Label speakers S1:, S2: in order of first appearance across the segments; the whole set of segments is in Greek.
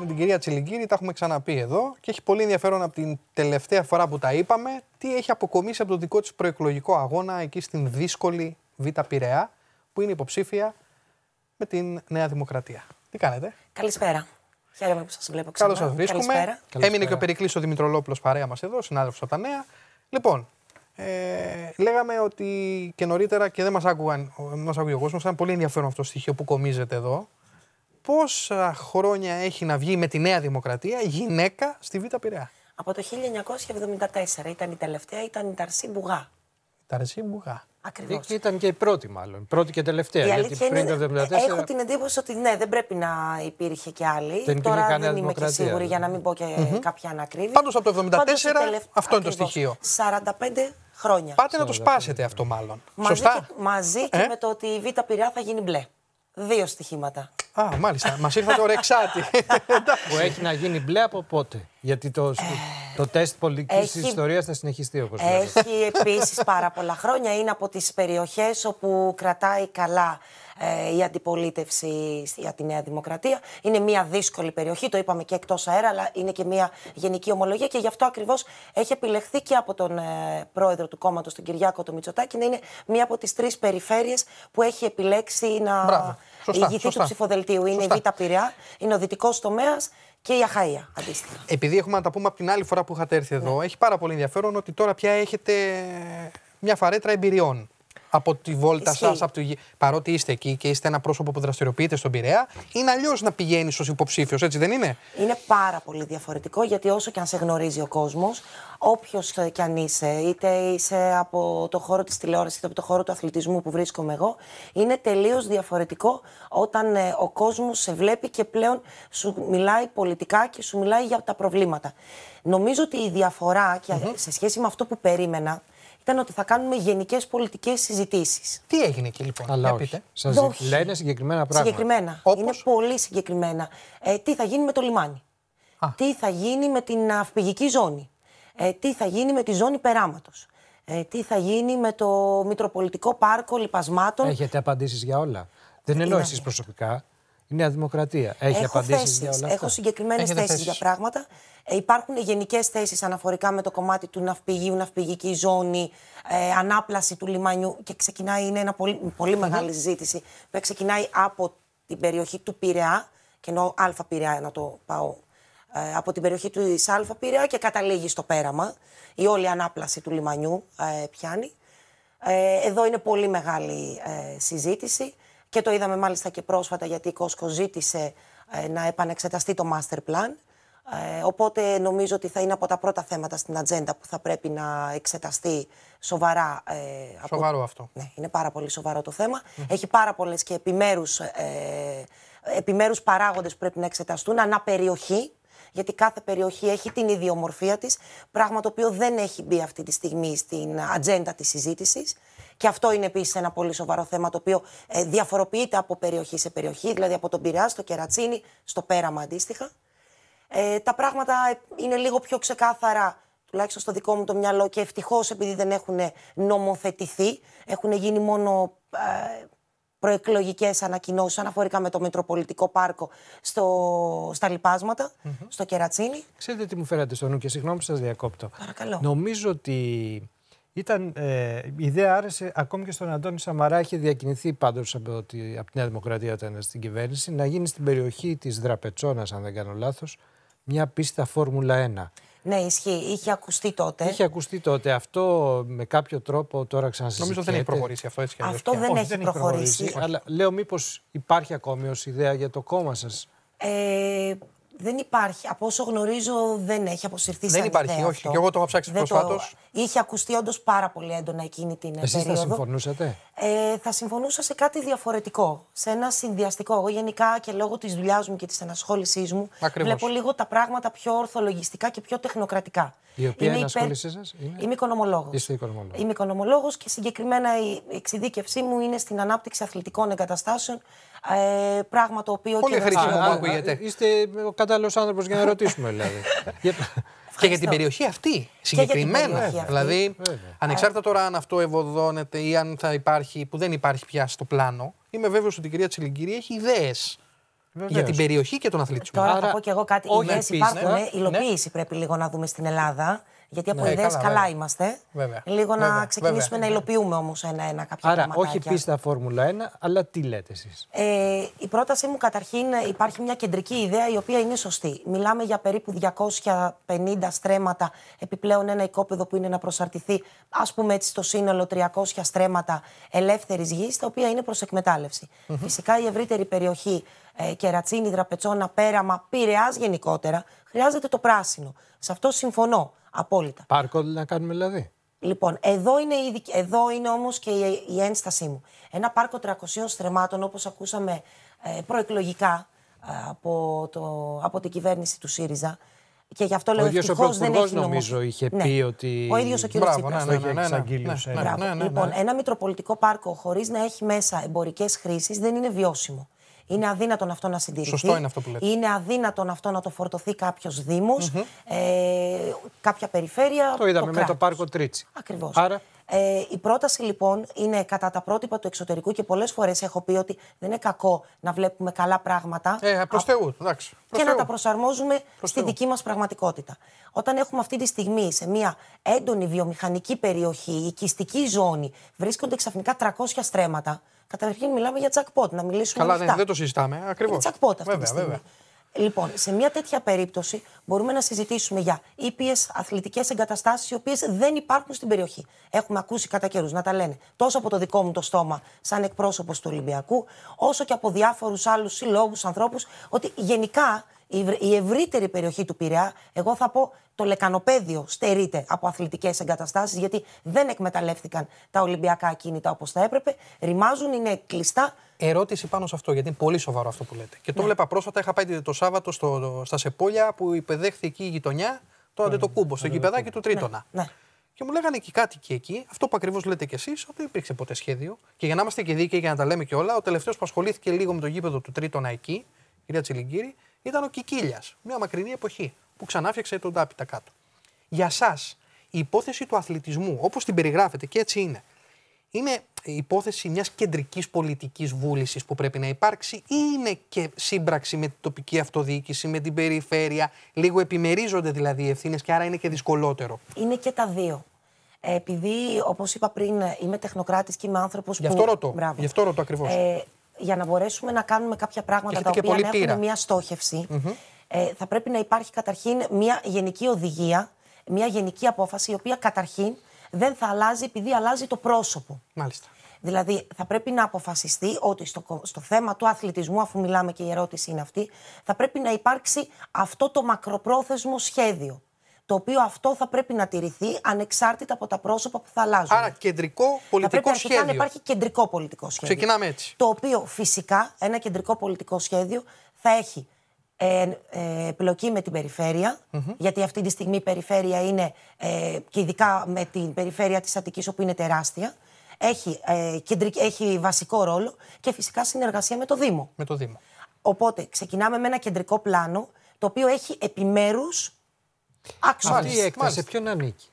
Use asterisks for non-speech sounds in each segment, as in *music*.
S1: με την κυρία Τσιλιγκύρη, τα έχουμε ξαναπεί εδώ και έχει πολύ ενδιαφέρον από την τελευταία φορά που τα είπαμε τι έχει αποκομίσει από το δικό της προεκλογικό αγώνα εκεί στην δύσκολη Β' Πειραιά, που είναι υποψήφια με την Νέα Δημοκρατία. Τι κάνετε.
S2: Καλησπέρα. Χαίρομαι που σας βλέπω ξανά. Καλώ σας βρίσκουμε. Έμεινε και ο
S1: Περικλής ο Δημητρολόπουλος παρέα μας εδώ, συνάδελφος από τα Νέα. Λοιπόν, ε, λέγαμε ότι και νωρίτερα και δεν μας άκουγαν, ε, μας άκουγε ο κόσμος. Ήταν πολύ ενδιαφέρον αυτό το στοιχείο που κομίζεται εδώ πόσα χρόνια έχει να βγει με τη Νέα Δημοκρατία γυναίκα στη Β' Πειραιά.
S2: Από το 1974 ήταν η τελευταία, ήταν η Ταρσή Μπουγά. Η Ταρσή Μπουγά. Και ε, Ήταν
S3: και η πρώτη, μάλλον. Πρώτη και τελευταία. Η γιατί πριν είναι, το 1974. Έχω την
S2: εντύπωση ότι ναι, δεν πρέπει να υπήρχε και άλλη. Δεν Τώρα δεν είμαι δημοκρατία. και σίγουρη για να μην δηλαδή. πω και mm-hmm. κάποια ανακρίβεια. Πάντως από το 1974 αυτό είναι το στοιχείο. 45 χρόνια. Πάτε να το σπάσετε
S1: αυτό, μάλλον. Μαζί Σωστά. Και,
S2: μαζί και ε? με το ότι η Β' Πειραιά θα γίνει μπλε δύο στοιχήματα.
S3: Α, μάλιστα. Μας ήρθε το ρεξάτι. που έχει να γίνει μπλε από πότε. Γιατί το, ε, το τεστ πολιτικής Έχει... ιστορίας θα συνεχιστεί όπως Έχει επίσης
S2: πάρα πολλά χρόνια. Είναι από τις περιοχές όπου κρατάει καλά ε, η αντιπολίτευση για τη Νέα Δημοκρατία. Είναι μια δύσκολη περιοχή, το είπαμε και εκτός αέρα, αλλά είναι και μια γενική ομολογία και γι' αυτό ακριβώς έχει επιλεχθεί και από τον ε, πρόεδρο του κόμματος, τον Κυριάκο το Μητσοτάκη, να είναι μια από τις τρεις περιφέρειες που έχει επιλέξει να. Σωστά, η ηγητή σωστά. του ψηφοδελτίου είναι η Β' Πειραιά, είναι ο δυτικός τομέας και η Αχαία αντίστοιχα.
S1: Επειδή έχουμε να τα πούμε από την άλλη φορά που είχατε έρθει εδώ, ναι. έχει πάρα πολύ ενδιαφέρον ότι τώρα πια έχετε μια φαρέτρα εμπειριών από τη βόλτα σα, παρότι είστε εκεί και είστε ένα πρόσωπο που δραστηριοποιείται στον Πειραιά, είναι αλλιώς να πηγαίνει ω υποψήφιο, έτσι δεν είναι.
S2: Είναι πάρα πολύ διαφορετικό γιατί όσο και αν σε γνωρίζει ο κόσμος, όποιος ε, και αν είσαι, είτε είσαι από το χώρο της τηλεόρασης είτε από το χώρο του αθλητισμού που βρίσκομαι εγώ, είναι τελείως διαφορετικό όταν ε, ο κόσμος σε βλέπει και πλέον σου μιλάει πολιτικά και σου μιλάει για τα προβλήματα. Νομίζω ότι η διαφορά και σε σχέση με αυτό που περίμενα ήταν ότι θα κάνουμε γενικές πολιτικές συζητήσεις. Τι έγινε εκεί λοιπόν, Αλλά να πείτε. Σας λένε
S3: συγκεκριμένα πράγματα. Συγκεκριμένα.
S2: Είναι πολύ συγκεκριμένα. Ε, τι θα γίνει με το λιμάνι. Τι θα γίνει με την αυπηγική ζώνη. Ε, τι θα γίνει με τη ζώνη περάματος. Ε, τι θα γίνει με το Μητροπολιτικό Πάρκο Λιπασμάτων.
S3: Έχετε απαντήσεις για όλα. Δεν εννοώ εσεί προσωπικά. Νέα Δημοκρατία. Έχει Έχω απαντήσεις για όλα αυτά. Έχω συγκεκριμένε θέσει για
S2: πράγματα. Ε, υπάρχουν γενικές θέσεις αναφορικά με το κομμάτι του ναυπηγείου, ναυπηγική ζώνη, ε, ανάπλαση του λιμανιού. Και ξεκινάει, είναι μια πολύ, μεγάλη συζήτηση που ξεκινάει από την περιοχή του Πειραιά, και ενώ Α Πειραιά να το πάω ε, από την περιοχή του Α Πειραιά και καταλήγει στο πέραμα. Η όλη ανάπλαση του λιμανιού ε, πιάνει. Ε, εδώ είναι πολύ μεγάλη συζήτηση. Και το είδαμε μάλιστα και πρόσφατα γιατί η Κόσκο ζήτησε ε, να επανεξεταστεί το master plan. Ε, οπότε νομίζω ότι θα είναι από τα πρώτα θέματα στην ατζέντα που θα πρέπει να εξεταστεί σοβαρά. Ε, σοβαρό αυτό. Ναι, είναι πάρα πολύ σοβαρό το θεμα Έχει πάρα πολλές και επιμέρους, ε... επιμέρους παράγοντες που πρέπει να εξεταστούν ανά γιατί κάθε περιοχή έχει την ιδιομορφία της, πράγμα το οποίο δεν έχει μπει αυτή τη στιγμή στην ατζέντα της συζήτησης. Και αυτό είναι επίσης ένα πολύ σοβαρό θέμα το οποίο ε, διαφοροποιείται από περιοχή σε περιοχή, δηλαδή από τον Πειραιά στο Κερατσίνη, στο Πέραμα αντίστοιχα. Ε, τα πράγματα ε, είναι λίγο πιο ξεκάθαρα, τουλάχιστον στο δικό μου το μυαλό, και ευτυχώς επειδή δεν έχουν νομοθετηθεί, έχουν γίνει μόνο ε, προεκλογικές ανακοινώσεις αναφορικά με το Μητροπολιτικό Πάρκο στο, στα λιπάσματα, στο Κερατσίνι.
S3: Ξέρετε τι μου φέρατε στο νου και συγγνώμη σας διακόπτω. Παρακαλώ. Νομίζω ότι ήταν, ε, η ιδέα άρεσε ακόμη και στον Αντώνη Σαμαρά. Είχε διακινηθεί πάντως από, τη, από τη Νέα Δημοκρατία όταν ήταν στην κυβέρνηση να γίνει στην περιοχή της Δραπετσόνας, αν δεν κάνω λάθος, μια πίστα Φόρμουλα 1. Ναι, ισχύει. Είχε ακουστεί τότε. Είχε ακουστεί τότε. Αυτό με κάποιο τρόπο τώρα ξανασυζητείται. Νομίζω δεν έχει προχωρήσει αυτό έτσι. Αυτό και δεν, όχι, έχει δεν έχει προχωρήσει. Αλλά λέω μήπως υπάρχει ακόμη ως ιδέα για το κόμμα σας.
S2: Ε, δεν υπάρχει. Από όσο γνωρίζω, δεν έχει αποσυρθεί Δεν υπάρχει, όχι. Και εγώ το έχω ψάξει Το... Είχε ακουστεί όντως πάρα πολύ έντονα εκείνη την Εσείς περίοδο. Εσεί θα
S3: συμφωνούσατε.
S2: Ε, θα συμφωνούσα σε κάτι διαφορετικό. Σε ένα συνδυαστικό. Εγώ γενικά και λόγω της δουλειάς μου και της ενασχόλησής μου Ακριβώς. βλέπω λίγο τα πράγματα πιο ορθολογιστικά και πιο τεχνοκρατικά. Η οποία είναι ενασχόλησή υπέρ... σας είναι. Είμαι οικονομολόγος. Είμαι οικονομολόγος και συγκεκριμένα η εξειδίκευσή μου είναι στην ανάπτυξη αθλητικών εγκαταστάσεων ε, πράγμα το οποίο. Πολύ χρήσιμο που ακούγεται. Είστε ο κατάλληλος άνθρωπος για να ρωτήσουμε,
S3: δηλαδή. *laughs* Και για
S1: την περιοχή αυτή συγκεκριμένα. Δηλαδή, Βέβαια. ανεξάρτητα τώρα αν αυτό ευωδώνεται ή αν θα υπάρχει, που δεν υπάρχει πια στο πλάνο, είμαι βέβαιος ότι η κυρία Τσιλιγκύρη έχει ιδέες. Για την περιοχή και τον αθλητισμό. Τώρα Άρα, θα πω και εγώ κάτι.
S2: Ιδέε υπάρχουν, ναι, ε, υλοποίηση ναι. πρέπει λίγο να δούμε στην Ελλάδα. Γιατί από ναι, ιδέες καλά, είμαστε.
S3: Βέβαια. Λίγο να ξεκινήσουμε να
S2: υλοποιούμε όμως ένα-ένα κάποια Άρα, όχι πίστα
S3: Φόρμουλα 1, αλλά τι λέτε εσείς.
S2: Ε, η πρότασή μου καταρχήν ε, υπάρχει μια κεντρική ιδέα η οποία είναι σωστή. Μιλάμε για περίπου 250 στρέμματα, επιπλέον ένα οικόπεδο που είναι να προσαρτηθεί, ας πούμε έτσι, στο σύνολο 300 στρέμματα ελεύθερης γης, τα οποία είναι προς εκμεταλλευση Φυσικά η ευρύτερη περιοχή ε, Κερατσίνη, Δραπετσόνα, Πέραμα, Πειραιά γενικότερα, χρειάζεται το πράσινο. Σε αυτό συμφωνώ. Απόλυτα. Πάρκο να κάνουμε δηλαδή. Λοιπόν, εδώ είναι, η, εδώ είναι όμως και η, ένστασή μου. Ένα πάρκο 300 στρεμάτων, όπως ακούσαμε προεκλογικά από, το, από την κυβέρνηση του ΣΥΡΙΖΑ, και γι' αυτό λέω ευτυχώ δεν έχει νομίζω είχε πει ότι. Ο ίδιος ο κ. Τσίπρας. Ναι, ναι, ναι, Λοιπόν, ένα μητροπολιτικό πάρκο χωρίς να έχει μέσα εμπορικές χρήσεις δεν είναι βιώσιμο. Είναι αδύνατον αυτό να συντηρηθεί. Σωστό είναι αυτό που λέτε. Είναι αδύνατον αυτό να το φορτωθεί κάποιος δήμος, ε, κάποια περιφέρεια. Το είδαμε με το
S3: πάρκο Τρίτσι. Ακριβώς.
S2: Ε, η πρόταση λοιπόν είναι κατά τα πρότυπα του εξωτερικού και πολλές φορές έχω πει ότι δεν είναι κακό να βλέπουμε καλά πράγματα. Ε, Θεού, και να τα προσαρμόζουμε στη δική μας πραγματικότητα. Όταν έχουμε αυτή τη στιγμή σε μια έντονη βιομηχανική περιοχή, οικιστική ζώνη, βρίσκονται ξαφνικά 300 στρέμματα. Καταρχήν μιλάμε για τσακπότ να μιλήσουμε Καλά, ναι, δεν το συζητάμε. Ακριβώ. τσακπότ αυτή βέβαια, τη Βέβαια. Λοιπόν, σε μια τέτοια περίπτωση μπορούμε να συζητήσουμε για ήπιες αθλητικές εγκαταστάσεις, οι οποίες δεν υπάρχουν στην περιοχή. Έχουμε ακούσει κατά καιρούς να τα λένε τόσο από το δικό μου το στόμα, σαν εκπρόσωπος του Ολυμπιακού, όσο και από διάφορους άλλους συλλόγους, ανθρώπους, ότι γενικά η ευρύτερη περιοχή του Πειραιά, εγώ θα πω το λεκανοπέδιο στερείται από αθλητικές εγκαταστάσεις γιατί δεν εκμεταλλεύτηκαν τα Ολυμπιακά ακίνητα όπως θα έπρεπε. Ρημάζουν, είναι κλειστά. Ερώτηση πάνω σε αυτό, γιατί είναι πολύ σοβαρό αυτό που λέτε.
S1: Και το ναι. βλέπα πρόσφατα, είχα πάει το Σάββατο στο, στα Σεπόλια που υπεδέχθηκε εκεί η γειτονιά, το ναι, Αντετοκούμπο, στο ναι, γηπεδάκι ναι, του ναι. Τρίτονα. Ναι, Και μου λέγανε και κάτι εκεί, αυτό που ακριβώς λέτε κι εσείς, ότι δεν υπήρξε ποτέ σχέδιο. Και για να είμαστε και δίκαιοι και να τα λέμε κιόλα, ο τελευταίος που ασχολήθηκε λίγο με το γήπεδο του Τρίτονα εκεί, κυρία Τσιλιγκύρη, ήταν ο Κικίλιας, μια μακρινή εποχή που ξανάφτιαξε τον τάπιτα κάτω. Για εσά, η υπόθεση του αθλητισμού, όπως την περιγράφετε και έτσι είναι, είναι υπόθεση μιας κεντρικής πολιτικής βούλησης που πρέπει να υπάρξει, ή είναι και σύμπραξη με την τοπική αυτοδιοίκηση, με την περιφέρεια, λίγο επιμερίζονται δηλαδή οι ευθύνες και άρα είναι και δυσκολότερο.
S2: Είναι και τα δύο. Ε, επειδή, όπως είπα πριν, είμαι τεχνοκράτης και είμαι άνθρωπος που. Γι' αυτό ρωτώ. Γι' αυτό ακριβώς. Ε, για να μπορέσουμε να κάνουμε κάποια πράγματα τα οποία να έχουν μια στοχευση ε, θα πρέπει να υπάρχει καταρχήν μια γενική οδηγία, μια γενική απόφαση, η οποία καταρχήν δεν θα αλλάζει επειδή αλλάζει το πρόσωπο. Μάλιστα. Δηλαδή, θα πρέπει να αποφασιστεί ότι στο, στο θέμα του αθλητισμού, αφού μιλάμε και η ερώτηση είναι αυτή, θα πρέπει να υπάρξει αυτό το μακροπρόθεσμο σχέδιο το οποίο αυτό θα πρέπει να τηρηθεί ανεξάρτητα από τα πρόσωπα που θα αλλάζουν. Άρα κεντρικό πολιτικό θα σχέδιο. Να υπάρχει κεντρικό πολιτικό σχέδιο. Ξεκινάμε έτσι. Το οποίο φυσικά ένα κεντρικό πολιτικό σχέδιο θα έχει ε, ε, με την περιφερεια γιατί αυτή τη στιγμή η περιφέρεια είναι, ε, και ειδικά με την περιφέρεια της Αττικής, όπου είναι τεράστια, έχει, ε, έχει βασικό ρόλο και φυσικά συνεργασία με το Δήμο. Με το Δήμο. Οπότε ξεκινάμε με ένα κεντρικό πλάνο, το οποίο έχει επιμέρους αυτή η έκταση ποιον ανήκει.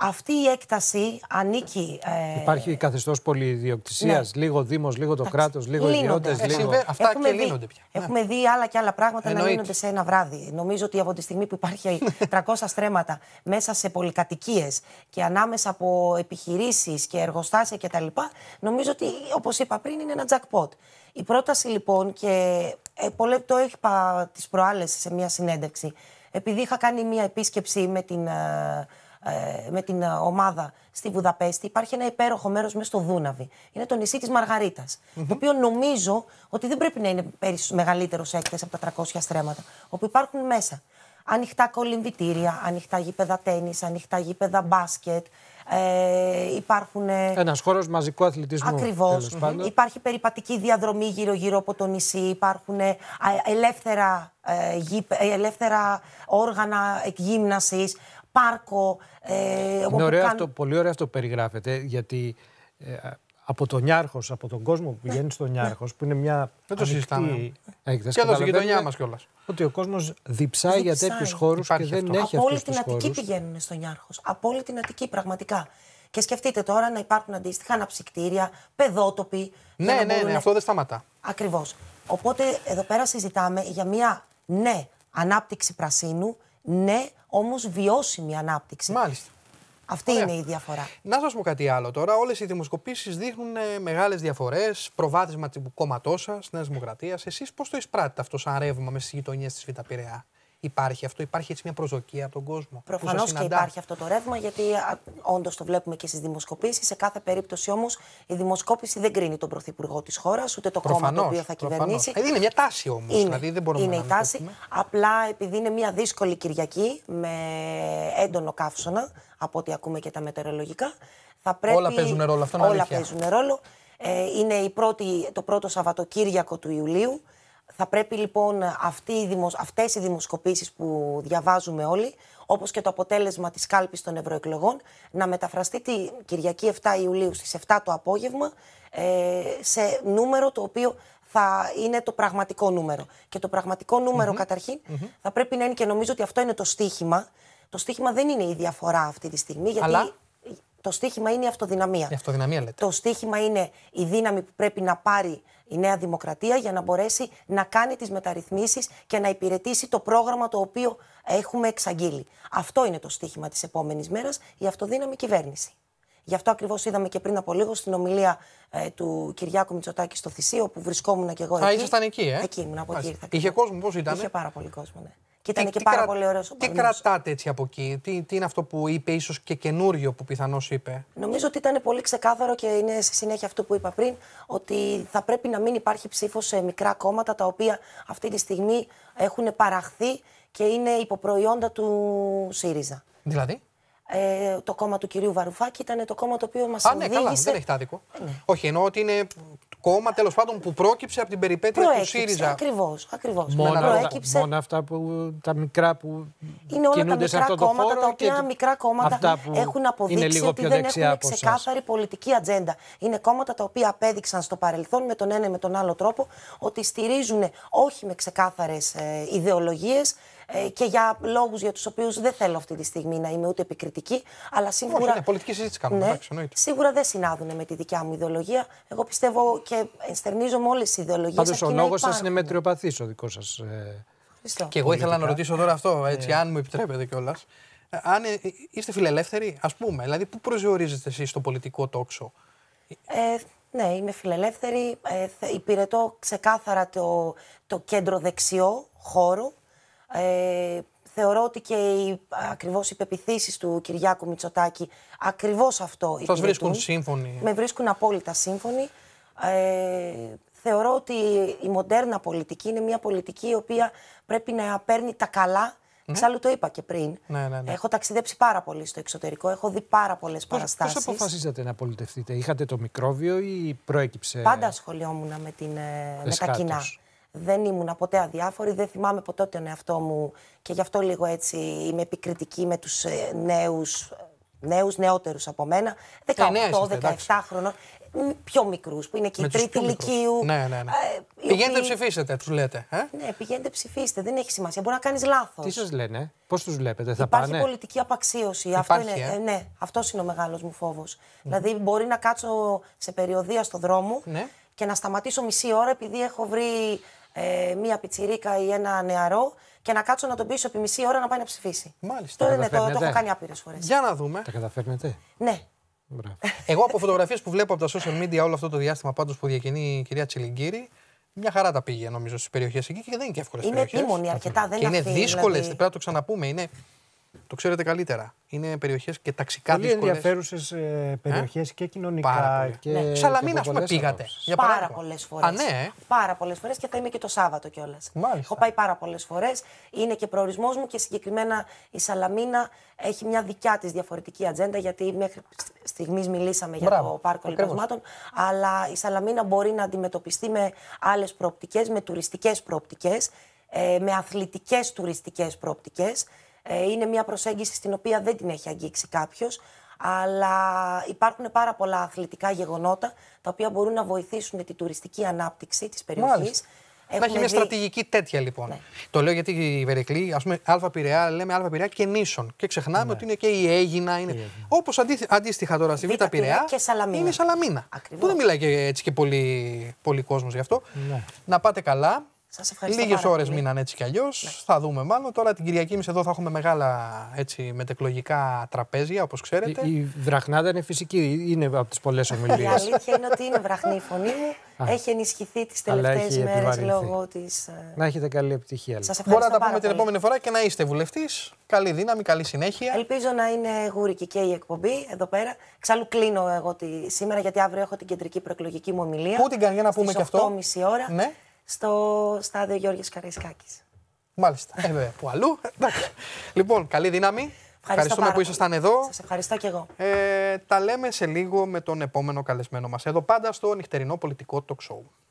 S2: Αυτή η έκταση ανήκει. Ε... Υπάρχει
S3: καθεστώς πολυδιοκτησίας. Ναι. Λίγο Δήμος, λίγο το κράτος, λίγο ιδιώτες. Ε, λίγο... Αυτά έχουμε και λύνονται
S2: πια. Ναι. Έχουμε ναι. δει άλλα και άλλα πράγματα Εννοείται. να λύνονται σε ένα βράδυ. Νομίζω ότι από τη στιγμή που υπάρχει 300 *laughs* στρέμματα μέσα σε πολυκατοικίες και ανάμεσα από επιχειρήσεις και εργοστάσια κτλ., νομίζω ότι, όπως είπα πριν, είναι ένα τζακπότ. Η πρόταση λοιπόν, και ε, το πάει τις προάλλες σε μια συνέντευξη, επειδή είχα κάνει μία επίσκεψη με την, ε, ε, με την ε, ομάδα στη Βουδαπέστη, υπάρχει ένα υπέροχο μέρος μέσα στο Δούναβι. Είναι το νησί της μαργαριτα Το οποίο νομίζω ότι δεν πρέπει να είναι μεγαλύτερο έκθεση από τα 300 στρέμματα. Όπου υπάρχουν μέσα ανοιχτά κολυμβητήρια, ανοιχτά γήπεδα τέννη, ανοιχτά γήπεδα μπάσκετ. Ε, υπάρχουν. Ε,
S3: Ένας χώρος μαζικού αθλητισμού. Ακριβώς.
S2: Υπάρχει περιπατική διαδρομή γύρω-γύρω από το νησί. Υπάρχουν ε, ελεύθερα, ε, ελεύθερα όργανα εκγύμνασης, πάρκο. Ε, Είναι ωραίο αυτό,
S3: πολύ ωραίο αυτό που περιγράφεται, γιατί από τον Νιάρχος, από τον κόσμο που πηγαίνει στον ναι. Νιάρχος, που είναι μια. Δεν το συζητάμε. Ε, και εδώ στην γειτονιά μας κιόλας. Ότι ο κόσμος διψάει, για τέτοιους χώρους και δεν αυτό. έχει αυτό. Από όλη την Αττική
S2: πηγαίνουν στον Νιάρχος. Από όλη την Αττική, πραγματικά. Και σκεφτείτε τώρα να υπάρχουν αντίστοιχα αναψυκτήρια, παιδότοποι. Ναι, ναι, ναι, ναι, αυτό δεν σταματά. Ακριβώς. Οπότε εδώ πέρα συζητάμε για μια ναι ανάπτυξη πρασίνου, ναι όμως βιώσιμη ανάπτυξη. Μάλιστα. Αυτή Ωραία. είναι η διαφορά.
S1: Να σας πω κάτι άλλο τώρα. Όλες οι δημοσκοπήσεις δείχνουν ε, μεγάλες διαφορές, προβάδισμα του κόμματός σας, Νέα Δημοκρατία. Εσείς πώς το εισπράτετε αυτό σαν ρεύμα μες στις γειτονιές της Β' Πειραιά. Υπάρχει αυτό, υπάρχει έτσι μια προσδοκία από τον κόσμο. Προφανώ και υπάρχει
S2: αυτό το ρεύμα, γιατί όντως το βλέπουμε και στις δημοσκοπήσεις. Σε κάθε περίπτωση όμως η δημοσκόπηση δεν κρίνει τον πρωθυπουργό της χώρας, ούτε το προφανώς, κόμμα το οποίο θα κυβερνήσει. Ε, είναι μια τάση όμως. Δηλαδή δεν μπορούμε είναι να η τάση. Απλά επειδή είναι μια δύσκολη Κυριακή με έντονο καύσωνα από ό,τι ακούμε και τα μετεωρολογικά. Θα πρέπει... Όλα παίζουν ρόλο, αυτό είναι Όλα παίζουν ρόλο. Ε, είναι η πρώτη, το πρώτο Σαββατοκύριακο του Ιουλίου. Θα πρέπει λοιπόν αυτή αυτές οι δημοσκοπήσεις που διαβάζουμε όλοι, όπως και το αποτέλεσμα της κάλπης των ευρωεκλογών, να μεταφραστεί την Κυριακή 7 Ιουλίου στις 7 το απόγευμα ε, σε νούμερο το οποίο θα είναι το πραγματικό νούμερο. Και το πραγματικό νούμερο, καταρχην θα πρέπει να είναι και νομίζω ότι αυτό είναι το στίχημα το στίχημα δεν είναι η διαφορά αυτή τη στιγμή, γιατί Αλλά... το στίχημα είναι η αυτοδυναμία. Η αυτοδυναμία λέτε. Το στίχημα είναι η δύναμη που πρέπει να πάρει η Νέα Δημοκρατία για να μπορέσει να κάνει τις μεταρρυθμίσεις και να υπηρετήσει το πρόγραμμα το οποίο έχουμε εξαγγείλει. Αυτό είναι το στίχημα της επόμενης μέρας η αυτοδύναμη κυβέρνηση. Γι' αυτό ακριβώς είδαμε και πριν από λίγο στην ομιλία ε, του Κυριάκου Μητσοτάκη στο Θησίο, που βρισκόμουν και εγώ. Α, εκεί. ήσασταν εκεί, ε. Εκεί ήμουν, από εκεί Είχε κόσμο, πώς ήταν. Είχε ε? πάρα πολύ κόσμο, ναι. Και ήταν ε, και πάρα κρα... πολύ ωραίος ο Τι κρατάτε
S1: έτσι από εκεί, τι, τι είναι αυτό που είπε, ίσως και καινούριο που πιθανώς είπε. Νομίζω
S2: ότι ήταν πολύ ξεκάθαρο και είναι στη συνέχεια αυτό που είπα πριν, ότι θα πρέπει να μην υπάρχει ψήφος σε μικρά κόμματα τα οποία αυτή τη στιγμή έχουν παραχθεί και είναι υποπροϊόντα του ΣΥΡΙΖΑ. Δηλαδή. Ε, το κόμμα του κυρίου Βαρουφάκη ήταν το κόμμα το οποίο μας οδήγησε. Α, ναι, καλά, δεν έχει
S1: άδικο. Ε, ναι. Όχι, εννοώ ότι είναι κόμμα τέλος πάντων
S3: που πρόκυψε από την περιπέτεια του ΣΥΡΙΖΑ.
S2: Ακριβώς, ακριβώς. Μόνο, Προέκυψε... μόνο αυτά που
S3: τα μικρά που. Είναι όλα τα μικρά κόμματα, τα οποία
S2: μικρά κόμματα έχουν αποδείξει ότι δεν έχουν ξεκάθαρη πολιτική ατζέντα. Είναι κόμματα τα οποία απέδειξαν στο παρελθόν με τον ένα με τον άλλο τρόπο ότι στηρίζουν όχι με ξεκάθαρες ιδεολογίες ε, και για λόγους για τους οποίους δεν θέλω αυτή τη στιγμή να είμαι ούτε επικριτική, αλλά σίγουρα. Όχι, είναι πολιτική συζήτηση κάνουμε. Ναι, σίγουρα δεν συνάδουν με τη δικιά μου ιδεολογία. Εγώ πιστεύω και ενστερνίζομαι όλες τι ιδεολογίες. Πάντως ο λόγος σας είναι
S3: μετριοπαθής ο δικός σας. Ε...
S2: Και εγώ ήθελα να ρωτήσω τώρα αυτό, έτσι, ναι. αν μου
S1: επιτρέπετε κιόλας. Αν ε, ε, είστε φιλελεύθεροι, ας πούμε, δηλαδή, πού προσδιορίζετε εσείς το πολιτικό τόξο.
S2: Ε, ναι, είμαι φιλελεύθερη. Ε, υπηρετώ ξεκάθαρα το, το κέντρο δεξιό χώρο. Ε, θεωρώ ότι και οι, ακριβώς οι πεπιθήσεις του Κυριάκου Μητσοτάκη ακριβώς αυτό Σας βρίσκουν
S1: σύμφωνοι. Με
S2: βρίσκουν απόλυτα σύμφωνοι. Ε, θεωρώ ότι η μοντέρνα πολιτική είναι μια πολιτική η οποία πρέπει να παίρνει τα καλά ναι. Εξάλλου το είπα και πριν. Ναι, ναι, ναι. Έχω ταξιδέψει πάρα πολύ στο εξωτερικό, έχω δει πάρα πολλές παραστάσει. Πώ αποφασίσατε
S3: να πολιτευτείτε, Είχατε το μικρόβιο ή προέκυψε. Πάντα
S2: ασχολιόμουν με, την, ε, με τα κοινά δεν ήμουν ποτέ αδιάφορη, δεν θυμάμαι ποτέ τον εαυτό μου και γι' αυτό λίγο έτσι είμαι επικριτική με τους ε, νέους, νέους νεότερους από μένα, 18-17 χρόνων, πιο μικρούς που είναι και η τρίτη ηλικίου. Ναι, ναι, ναι. Ε, οποίοι... Πηγαίνετε
S3: ψηφίσετε, τους λέτε.
S2: Ε? Ναι, πηγαίνετε ψηφίστε, δεν έχει σημασία, μπορεί να κάνεις λάθος. Τι σας
S3: λένε, πώς τους βλέπετε, θα Υπάρχει πάνε.
S2: πολιτική απαξίωση, αυτό είναι, ναι, αυτός είναι ο μεγάλος μου φόβος. Mm. Δηλαδή μπορεί να κάτσω σε περιοδία στο δρόμο ναι. και να σταματήσω μισή ώρα επειδή έχω βρει ε, μία πιτσιρίκα ή ένα νεαρό και να κάτσω να τον πείσω επί μισή ώρα να πάει να ψηφίσει. Μάλιστα. Τώρα το, το έχω κάνει άπειρες φορές. Για να δούμε.
S3: Τα καταφέρνετε.
S2: Ναι.
S1: Εγώ από φωτογραφίες που βλέπω από τα social media όλο αυτό το διάστημα πάντως που διακινεί η κυρία Τσιλιγκύρη, μια χαρά τα πήγε νομίζω στις περιοχές εκεί και δεν είναι και εύκολες Είναι επίμονη αρκετά, δεν και είναι. Είναι δύσκολες, δηλαδή... πρέπει να το ξαναπούμε. Είναι το ξέρετε καλύτερα. Είναι περιοχές και ταξικά Πολύ δύσκολες.
S3: ενδιαφέρουσες ε, περιοχές και κοινωνικά. και... Ναι. Σαλαμίνα, α πούμε, πήγατε. Για πάρα
S2: πολλέ φορέ. Α, ναι. Πάρα πολλές φορές και θα είμαι και το Σάββατο κιόλας. Έχω πάει πάρα πολλές φορές. Είναι και προορισμός μου και συγκεκριμένα η Σαλαμίνα έχει μια δικιά της διαφορετική ατζέντα, γιατί μέχρι στιγμής μιλήσαμε για το πάρκο λιπασμάτων. Αλλά η Σαλαμίνα μπορεί να αντιμετωπιστεί με άλλες προοπτικές, με τουριστικές προοπτικές, ε, με αθλητικές τουριστικές προοπτικές ε, είναι μια προσέγγιση στην οποία δεν την έχει αγγίξει κάποιος, αλλά υπάρχουν πάρα πολλά αθλητικά γεγονότα τα οποία μπορούν να βοηθήσουν τη τουριστική ανάπτυξη της περιοχής. Έχουμε να έχει μια στρατηγική
S1: τέτοια λοιπόν. Ναι. Το λέω γιατί η Βερεκλή, ας πούμε, Αλφα Πειραιά, λέμε Αλφα Πειραιά και νήσων. Και ξεχνάμε ναι. ότι είναι και η Έγινα. Είναι... Όπω αντίστοιχα τώρα στη Β' Πειραιά και
S2: Σαλαμίνα. είναι Σαλαμίνα.
S1: Που δεν μιλάει και έτσι και πολύ, πολύ κόσμος γι' αυτό. Ναι. Να πάτε καλά.
S2: Λίγε ώρε μείναν
S1: έτσι κι αλλιώς. Ναι. Θα δούμε μάλλον. Τώρα την Κυριακή εμείς εδώ θα έχουμε μεγάλα έτσι, μετεκλογικά τραπέζια, όπως ξέρετε. Η, η
S3: βραχνάδα είναι φυσική, είναι από τις πολλές ομιλίε. Η αλήθεια
S2: είναι ότι είναι βραχνή η φωνή μου. έχει ενισχυθεί τις τελευταίε μέρε λόγω της. Ε,
S3: να έχετε καλή επιτυχία. Σας
S2: Μπορώ να τα πούμε την επόμενη φορά
S1: και να είστε βουλευτής. Καλή δύναμη, καλή συνέχεια.
S2: Ελπίζω να είναι γούρικη και η εκπομπή εδώ πέρα. Ξάλλου κλείνω εγώ τη... σήμερα γιατί αύριο έχω την κεντρική προεκλογική μου ομιλία. Πού την κάνει να πούμε και αυτό. ώρα. Ναι στο στάδιο Γιώργης Καραϊσκάκης. Μάλιστα.
S1: Ε, βέβαια, που αλλού. λοιπόν, καλή δύναμη. Ευχαριστώ Ευχαριστούμε που ήσασταν εδώ. Σας ευχαριστώ και εγώ.
S2: Ε,
S1: τα λέμε σε λίγο με τον επόμενο καλεσμένο μας εδώ, πάντα στο νυχτερινό πολιτικό talk show.